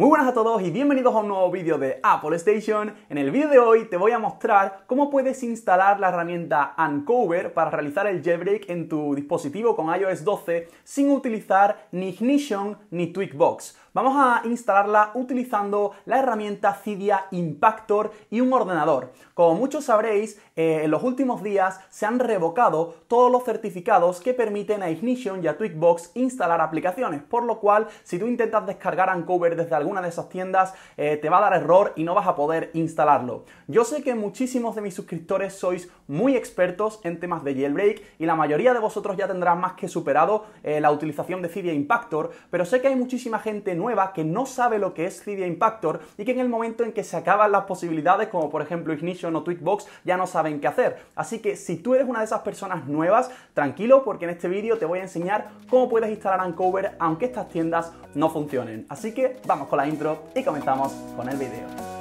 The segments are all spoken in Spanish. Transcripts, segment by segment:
Muy buenas a todos y bienvenidos a un nuevo vídeo de Apple Station. En el vídeo de hoy te voy a mostrar cómo puedes instalar la herramienta Uncover para realizar el jailbreak en tu dispositivo con iOS 12 sin utilizar ni Ignition ni Tweakbox. Vamos a instalarla utilizando la herramienta Cydia Impactor y un ordenador. Como muchos sabréis, eh, en los últimos días se han revocado todos los certificados que permiten a Ignition y a Twigbox instalar aplicaciones, por lo cual si tú intentas descargar Ancover desde alguna de esas tiendas eh, te va a dar error y no vas a poder instalarlo. Yo sé que muchísimos de mis suscriptores sois muy expertos en temas de jailbreak y la mayoría de vosotros ya tendrán más que superado eh, la utilización de Cydia Impactor, pero sé que hay muchísima gente nueva que no sabe lo que es Cydia Impactor y que en el momento en que se acaban las posibilidades, como por ejemplo Ignition o Twitchbox, ya no saben qué hacer. Así que si tú eres una de esas personas nuevas, tranquilo porque en este vídeo te voy a enseñar cómo puedes instalar Ancover aunque estas tiendas no funcionen. Así que vamos con la intro y comenzamos con el vídeo.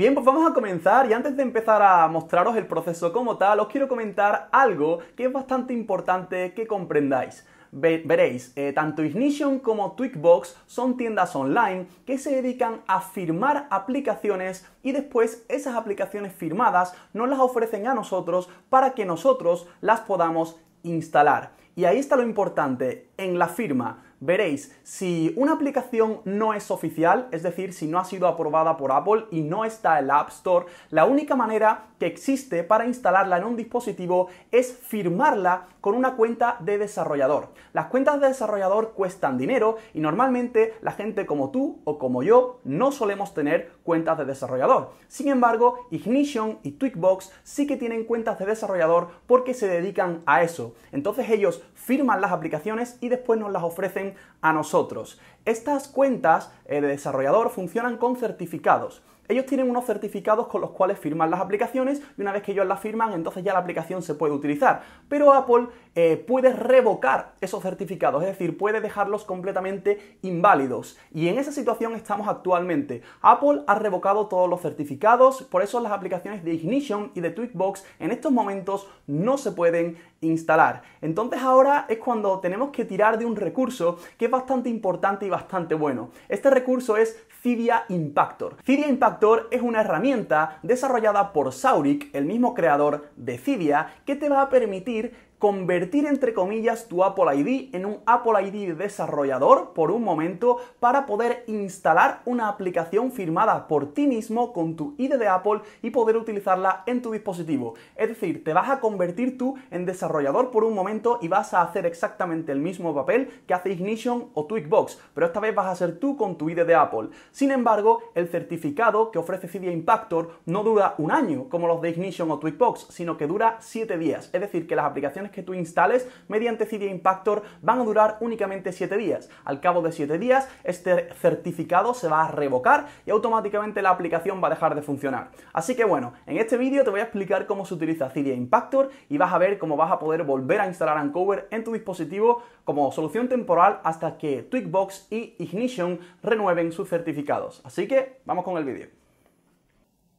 Bien, pues vamos a comenzar y antes de empezar a mostraros el proceso como tal, os quiero comentar algo que es bastante importante que comprendáis veréis, eh, tanto Ignition como Twigbox son tiendas online que se dedican a firmar aplicaciones y después esas aplicaciones firmadas nos las ofrecen a nosotros para que nosotros las podamos instalar. Y ahí está lo importante, en la firma veréis, si una aplicación no es oficial, es decir, si no ha sido aprobada por Apple y no está en la App Store, la única manera que existe para instalarla en un dispositivo es firmarla con una cuenta de desarrollador. Las cuentas de desarrollador cuestan dinero y normalmente la gente como tú o como yo no solemos tener cuentas de desarrollador. Sin embargo, Ignition y Tweakbox sí que tienen cuentas de desarrollador porque se dedican a eso. Entonces ellos firman las aplicaciones y después nos las ofrecen a nosotros. Estas cuentas eh, de desarrollador funcionan con certificados. Ellos tienen unos certificados con los cuales firman las aplicaciones y una vez que ellos las firman, entonces ya la aplicación se puede utilizar. Pero Apple eh, puede revocar esos certificados, es decir, puede dejarlos completamente inválidos. Y en esa situación estamos actualmente. Apple ha revocado todos los certificados, por eso las aplicaciones de Ignition y de Tweakbox en estos momentos no se pueden instalar. Entonces ahora es cuando tenemos que tirar de un recurso que es bastante importante y bastante bueno. Este recurso es Cydia Impactor. Cydia Impactor es una herramienta desarrollada por Sauric, el mismo creador de Cydia, que te va a permitir convertir entre comillas tu Apple ID en un Apple ID desarrollador por un momento para poder instalar una aplicación firmada por ti mismo con tu ID de Apple y poder utilizarla en tu dispositivo. Es decir, te vas a convertir tú en desarrollador por un momento y vas a hacer exactamente el mismo papel que hace Ignition o Twigbox, pero esta vez vas a ser tú con tu ID de Apple. Sin embargo, el certificado que ofrece Cydia Impactor no dura un año como los de Ignition o Twigbox, sino que dura 7 días. Es decir, que las aplicaciones que tú instales mediante Cydia Impactor van a durar únicamente 7 días. Al cabo de 7 días, este certificado se va a revocar y automáticamente la aplicación va a dejar de funcionar. Así que bueno, en este vídeo te voy a explicar cómo se utiliza Cydia Impactor y vas a ver cómo vas a poder volver a instalar Ancover en tu dispositivo como solución temporal hasta que Twigbox y Ignition renueven sus certificados. Así que vamos con el vídeo.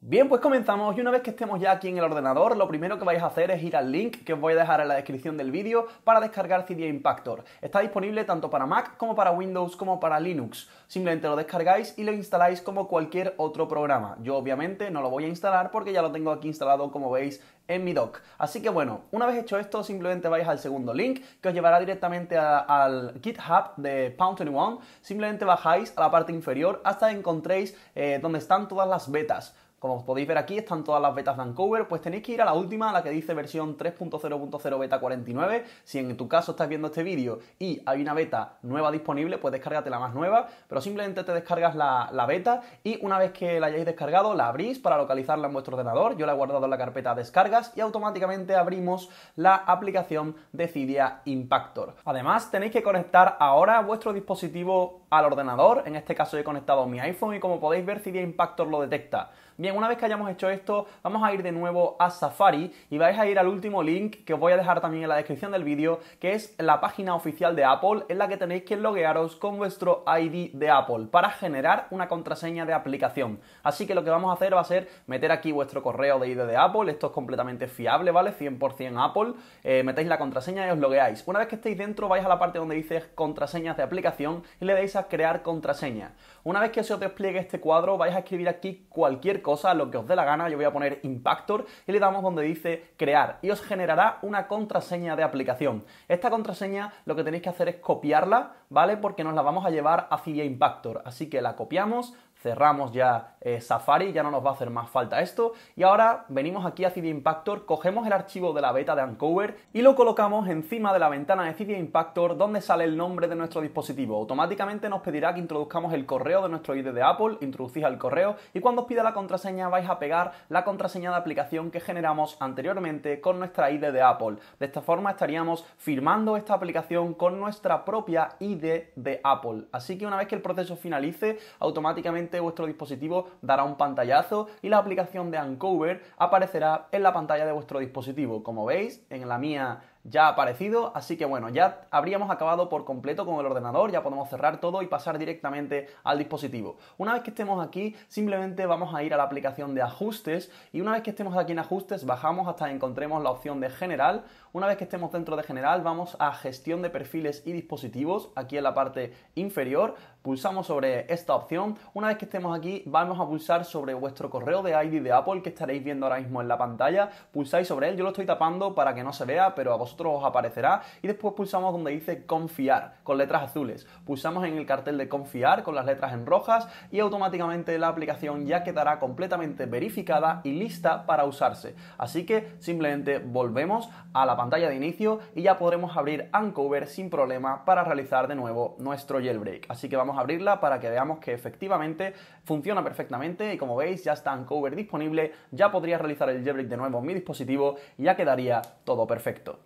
Bien, pues comenzamos y una vez que estemos ya aquí en el ordenador, lo primero que vais a hacer es ir al link que os voy a dejar en la descripción del vídeo para descargar CD Impactor. Está disponible tanto para Mac como para Windows como para Linux. Simplemente lo descargáis y lo instaláis como cualquier otro programa. Yo obviamente no lo voy a instalar porque ya lo tengo aquí instalado como veis en mi dock. Así que bueno, una vez hecho esto, simplemente vais al segundo link que os llevará directamente al GitHub de Pound21. Simplemente bajáis a la parte inferior hasta encontréis eh, donde están todas las betas. Como podéis ver aquí están todas las betas de Vancouver, pues tenéis que ir a la última, la que dice versión 3.0.0 beta 49. Si en tu caso estás viendo este vídeo y hay una beta nueva disponible, pues descárgate la más nueva, pero simplemente te descargas la, beta y una vez que la hayáis descargado la abrís para localizarla en vuestro ordenador. Yo la he guardado en la carpeta descargas y automáticamente abrimos la aplicación de Cydia Impactor. Además tenéis que conectar ahora vuestro dispositivo al ordenador, en este caso he conectado mi iPhone y como podéis ver Cydia Impactor lo detecta. Bien, una vez que hayamos hecho esto, vamos a ir de nuevo a Safari y vais a ir al último link que os voy a dejar también en la descripción del vídeo, que es la página oficial de Apple en la que tenéis que loguearos con vuestro ID de Apple para generar una contraseña de aplicación. Así que lo que vamos a hacer va a ser meter aquí vuestro correo de ID de Apple, esto es completamente fiable, ¿vale? 100% Apple, eh, metéis la contraseña y os logueáis. Una vez que estéis dentro, vais a la parte donde dice contraseñas de aplicación y le dais a crear contraseña. Una vez que se os despliegue este cuadro, vais a escribir aquí cualquier cosa lo que os dé la gana, yo voy a poner Impactor y le damos donde dice crear y os generará una contraseña de aplicación. Esta contraseña lo que tenéis que hacer es copiarla, ¿vale? Porque nos la vamos a llevar hacia Impactor. Así que la copiamos, cerramos ya eh, Safari, ya no nos va a hacer más falta esto. Y ahora venimos aquí a CD Impactor, cogemos el archivo de la beta de Ancover y lo colocamos encima de la ventana de CD Impactor donde sale el nombre de nuestro dispositivo. Automáticamente nos pedirá que introduzcamos el correo de nuestro ID de Apple, introducís el correo y cuando os pida la contraseña vais a pegar la contraseña de aplicación que generamos anteriormente con nuestra ID de Apple. De esta forma estaríamos firmando esta aplicación con nuestra propia ID de Apple. Así que una vez que el proceso finalice, automáticamente vuestro dispositivo dará un pantallazo y la aplicación de Uncover aparecerá en la pantalla de vuestro dispositivo. Como veis, en la mía ya ha aparecido, así que bueno, ya habríamos acabado por completo con el ordenador, ya podemos cerrar todo y pasar directamente al dispositivo. Una vez que estemos aquí, simplemente vamos a ir a la aplicación de ajustes y una vez que estemos aquí en ajustes, bajamos hasta que encontremos la opción de general. Una vez que estemos dentro de general, vamos a gestión de perfiles y dispositivos, aquí en la parte inferior, pulsamos sobre esta opción. Una vez que estemos aquí, vamos a pulsar sobre vuestro correo de ID de Apple que estaréis viendo ahora mismo en la pantalla. Pulsáis sobre él, yo lo estoy tapando para que no se vea, pero a vosotros os aparecerá y después pulsamos donde dice confiar con letras azules. Pulsamos en el cartel de confiar con las letras en rojas y automáticamente la aplicación ya quedará completamente verificada y lista para usarse. Así que simplemente volvemos a la pantalla de inicio y ya podremos abrir Ancover sin problema para realizar de nuevo nuestro jailbreak. Así que vamos a abrirla para que veamos que efectivamente funciona perfectamente y como veis ya está Ancover disponible, ya podría realizar el jailbreak de nuevo en mi dispositivo y ya quedaría todo perfecto.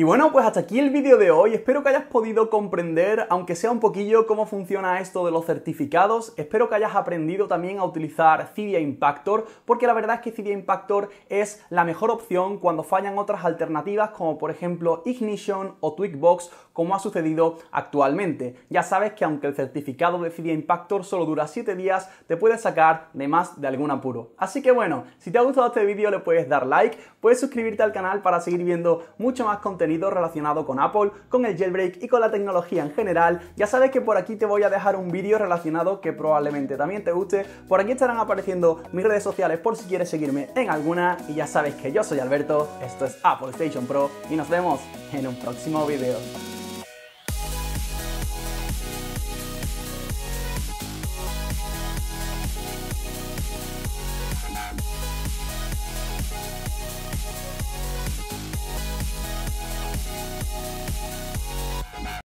Y bueno, pues hasta aquí el vídeo de hoy. Espero que hayas podido comprender, aunque sea un poquillo, cómo funciona esto de los certificados. Espero que hayas aprendido también a utilizar Cydia Impactor, porque la verdad es que Cydia Impactor es la mejor opción cuando fallan otras alternativas, como por ejemplo Ignition o Tweakbox, como ha sucedido actualmente. Ya sabes que aunque el certificado de Cydia Impactor solo dura 7 días, te puedes sacar de más de algún apuro. Así que bueno, si te ha gustado este vídeo le puedes dar like, puedes suscribirte al canal para seguir viendo mucho más contenido relacionado con Apple, con el jailbreak y con la tecnología en general, ya sabes que por aquí te voy a dejar un vídeo relacionado que probablemente también te guste. Por aquí estarán apareciendo mis redes sociales por si quieres seguirme en alguna. Y ya sabes que yo soy Alberto, esto es Apple Station Pro y nos vemos en un próximo vídeo.